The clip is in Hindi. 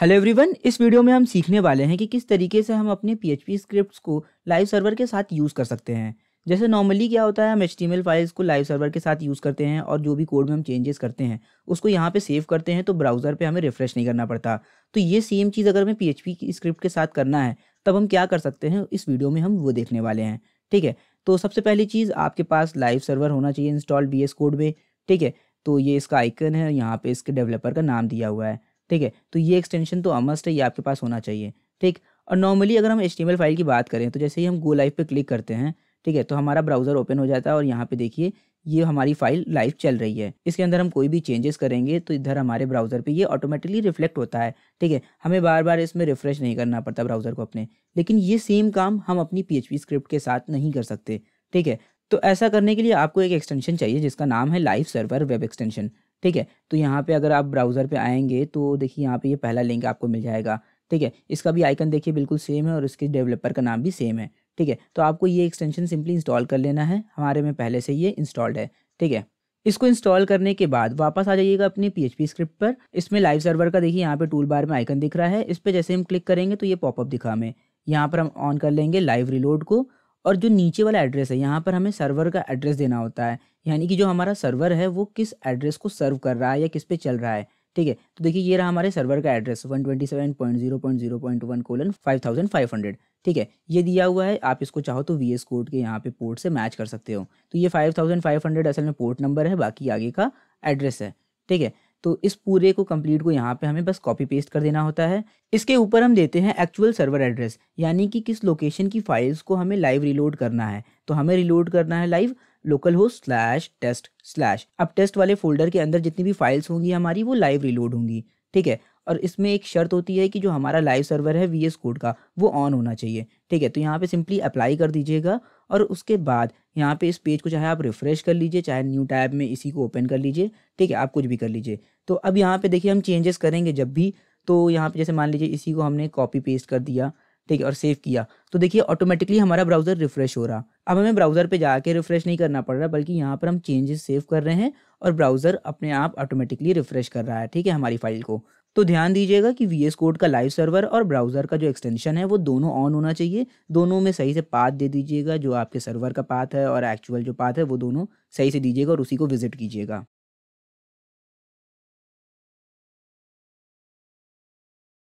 हेलो एवरीवन इस वीडियो में हम सीखने वाले हैं कि किस तरीके से हम अपने पीएचपी स्क्रिप्ट्स को लाइव सर्वर के साथ यूज़ कर सकते हैं जैसे नॉर्मली क्या होता है हम एच फाइल्स को लाइव सर्वर के साथ यूज़ करते हैं और जो भी कोड में हम चेंजेस करते हैं उसको यहाँ पे सेव करते हैं तो ब्राउज़र पे हमें रिफ्रेश नहीं करना पड़ता तो ये सेम चीज़ अगर हमें पी की स्क्रिप्ट के साथ करना है तब हम क्या कर सकते हैं इस वीडियो में हम वो देखने वाले हैं ठीक है तो सबसे पहली चीज़ आपके पास लाइव सर्वर होना चाहिए इंस्टॉल बी कोड में ठीक है तो ये इसका आइकन है यहाँ पर इसके डेवलपर का नाम दिया हुआ है ठीक है तो ये एक्सटेंशन तो अमस्ट है ये आपके पास होना चाहिए ठीक और नॉर्मली अगर हम एच फाइल की बात करें तो जैसे ही हम गो लाइव पर क्लिक करते हैं ठीक है तो हमारा ब्राउज़र ओपन हो जाता है और यहाँ पर देखिए ये हमारी फाइल लाइव चल रही है इसके अंदर हम कोई भी चेंजेस करेंगे तो इधर हमारे ब्राउज़र पे ये ऑटोमेटिकली रिफ्लेक्ट होता है ठीक है हमें बार बार इसमें रिफ्रेश नहीं करना पड़ता ब्राउज़र को अपने लेकिन ये सेम काम हम अपनी पी स्क्रिप्ट के साथ नहीं कर सकते ठीक है तो ऐसा करने के लिए आपको एक एक्सटेंशन चाहिए जिसका नाम है लाइव सर्वर वेब एक्सटेंशन ठीक है तो यहाँ पे अगर आप ब्राउज़र पे आएंगे तो देखिए यहाँ पे ये यह पहला लिंक आपको मिल जाएगा ठीक है इसका भी आइकन देखिए बिल्कुल सेम है और इसके डेवलपर का नाम भी सेम है ठीक है तो आपको ये एक्सटेंशन सिंपली इंस्टॉल कर लेना है हमारे में पहले से ये इंस्टॉल्ड है ठीक है इसको इंस्टॉल करने के बाद वापस आ जाइएगा अपनी पी स्क्रिप्ट पर इसमें लाइव सर्वर का देखिए यहाँ पे टूल बार में आइकन दिख रहा है इस पर जैसे हम क्लिक करेंगे तो ये पॉपअप दिखा हमें यहाँ पर हम ऑन कर लेंगे लाइव रिलोड को और जो नीचे वाला एड्रेस है यहाँ पर हमें सर्वर का एड्रेस देना होता है यानी कि जो हमारा सर्वर है वो किस एड्रेस को सर्व कर रहा है या किस पे चल रहा है ठीक है तो देखिए ये रहा हमारे सर्वर का address one twenty seven point zero point zero point one colon five thousand five hundred ठीक है ये दिया हुआ है आप इसको चाहो तो वी एस कोड के यहाँ पे पोर्ट से मैच कर सकते हो तो ये फाइव थाउजेंड फाइव हंड्रेड असल में पोर्ट नंबर है बाकी आगे का एड्रेस है ठीक है तो इस पूरे को कंप्लीट को यहाँ पे हमें बस कॉपी पेस्ट कर देना होता है इसके ऊपर हम देते हैं एक्चुअल सर्वर एड्रेस यानी कि किस लोकेशन की फाइल्स को हमें लाइव रिलोड करना है तो हमें रिलोड करना है live localhost slash test slash अब टेस्ट वाले फोल्डर के अंदर जितनी भी फाइल्स होंगी हमारी वो लाइव रिलोड होंगी ठीक है और इसमें एक शर्त होती है कि जो हमारा लाइव सर्वर है वी कोड का वो ऑन होना चाहिए ठीक है तो यहाँ पे सिंपली अप्लाई कर दीजिएगा और उसके बाद यहाँ पे इस पेज को चाहे आप रिफ़्रेश कर लीजिए चाहे न्यू टैब में इसी को ओपन कर लीजिए ठीक है आप कुछ भी कर लीजिए तो अब यहाँ पे देखिए हम चेंजेस करेंगे जब भी तो यहाँ पे जैसे मान लीजिए इसी को हमने कॉपी पेस्ट कर दिया ठीक है और सेव किया तो देखिए ऑटोमेटिकली हमारा ब्राउज़र रिफ़्रेश हो रहा अब हमें ब्राउज़र पे जाके रिफ़्रेश नहीं करना पड़ रहा बल्कि यहाँ पर हम चेंजेस सेव कर रहे हैं और ब्राउज़र अपने आप ऑटोमेटिकली रिफ़्रेश कर रहा है ठीक है हमारी फाइल को तो ध्यान दीजिएगा कि वी कोड का लाइव सर्वर और ब्राउज़र का जो एक्सटेंशन है वो दोनों ऑन होना चाहिए दोनों में सही से पाथ दे दीजिएगा जो आपके सर्वर का पाथ है और एक्चुअल जो पाथ है वो दोनों सही से दीजिएगा और उसी को विजिट कीजिएगा